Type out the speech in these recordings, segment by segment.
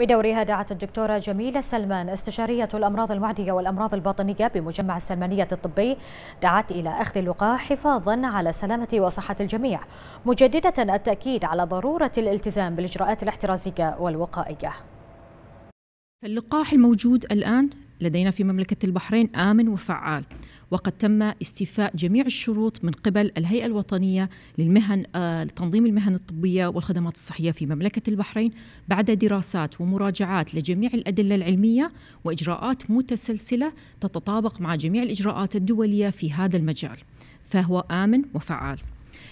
بدورها دعت الدكتورة جميلة سلمان استشارية الأمراض المعدية والأمراض الباطنية بمجمع السلمانية الطبي دعت إلى أخذ اللقاح حفاظا على سلامة وصحة الجميع مجددة التأكيد على ضرورة الالتزام بالإجراءات الاحترازية والوقائية اللقاح الموجود الآن لدينا في مملكة البحرين آمن وفعال وقد تم استيفاء جميع الشروط من قبل الهيئة الوطنية للمهن آه، لتنظيم المهن الطبية والخدمات الصحية في مملكة البحرين بعد دراسات ومراجعات لجميع الأدلة العلمية وإجراءات متسلسلة تتطابق مع جميع الإجراءات الدولية في هذا المجال فهو آمن وفعال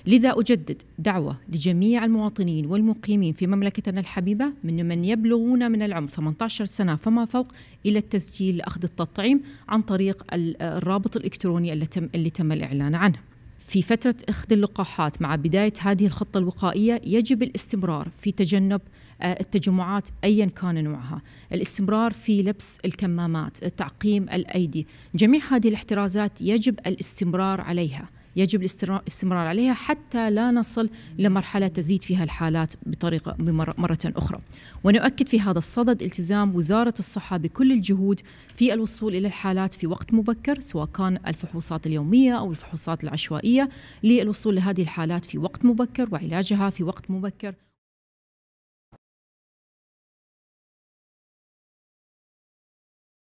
لذا أجدد دعوة لجميع المواطنين والمقيمين في مملكتنا الحبيبة من من يبلغون من العمر 18 سنة فما فوق إلى التسجيل لأخذ التطعيم عن طريق الرابط الإلكتروني اللي تم, تم الإعلان عنه في فترة أخذ اللقاحات مع بداية هذه الخطة الوقائية يجب الاستمرار في تجنب آه، التجمعات أيا كان نوعها الاستمرار في لبس الكمامات تعقيم الأيدي جميع هذه الاحترازات يجب الاستمرار عليها يجب الاستمرار عليها حتى لا نصل لمرحلة تزيد فيها الحالات بطريقة مرة أخرى ونؤكد في هذا الصدد التزام وزارة الصحة بكل الجهود في الوصول إلى الحالات في وقت مبكر سواء كان الفحوصات اليومية أو الفحوصات العشوائية للوصول لهذه الحالات في وقت مبكر وعلاجها في وقت مبكر